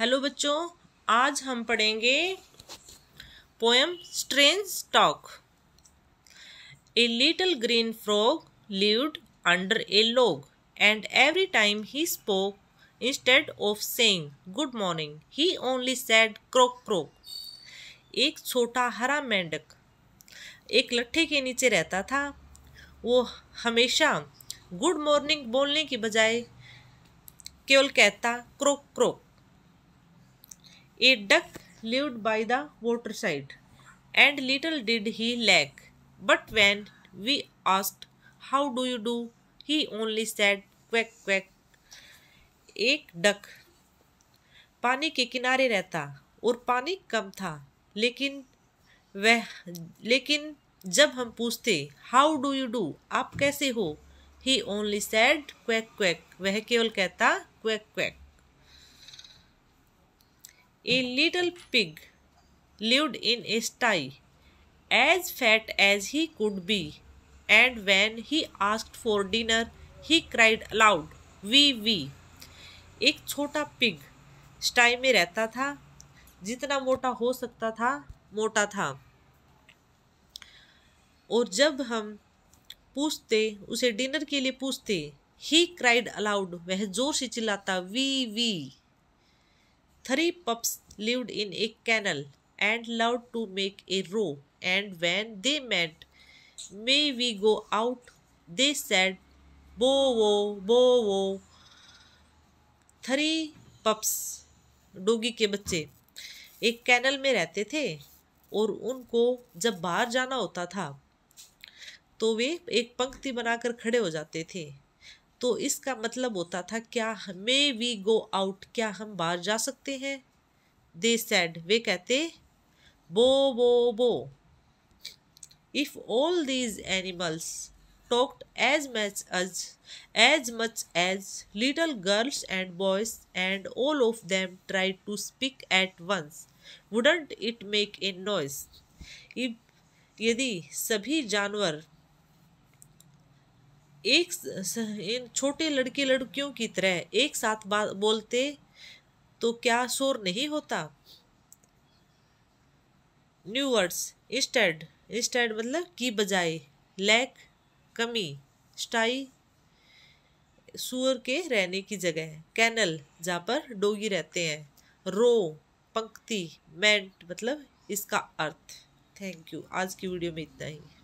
hello बच्चों आज हम पढ़ेंगे poem strange talk a little green frog lived under a log and every time he spoke instead of saying good morning he only said croak croak एक छोटा हरा मेंढक एक लट्ठे के नीचे रहता था वो हमेशा गुड मॉर्निंग बोलने की बजाय केवल कहता croak croak a duck lived by the water side and little did he lack but when we asked how do you do he only said quack quack एक डक पानी के किनारे रहता और पानी कम था लेकिन वह लेकिन जब हम पूछते हाउ डू यू डू आप कैसे हो he only said quack quack वह केवल कहता quack quack a little pig lived in a sty as fat as he could be and when he ask for dinner he cried aloud wee wee एक छोटा pig स्टाई में रहता था जितना मोटा हो सकता था मोटा था और जब हम पूछते उसे डिनर के लिए पूछते ही क्राइड अलाउड वह जोर से चिल्लाता wee wee three pups lived in a kennel and love to make a row and when they met may we go out they said bow wow बो वो थ्री पप्स डोगी के बच्चे एक canal में रहते थे और उनको जब बाहर जाना होता था तो वे एक पंक्ति बनाकर खड़े हो जाते थे तो इसका मतलब होता था क्या मे वी गो आउट क्या हम बाहर जा सकते हैं दे सैड वे कहते bow bow bow if all these animals talked as much as as much as little girls and boys and all of them try to speak at once wouldn't it make a noise if यदि सभी जानवर एक इन छोटे लड़के लड़कियों की तरह एक साथ बात बोलते तो क्या शोर नहीं होता न्यू वर्ड्स इंस्टेड इंस्टेड मतलब की बजाय लैक कमी स्टाई सुअर के रहने की जगह कैनल जहाँ पर डोगी रहते हैं रो पंक्ति मैंट मतलब इसका अर्थ थैंक यू आज की वीडियो में इतना ही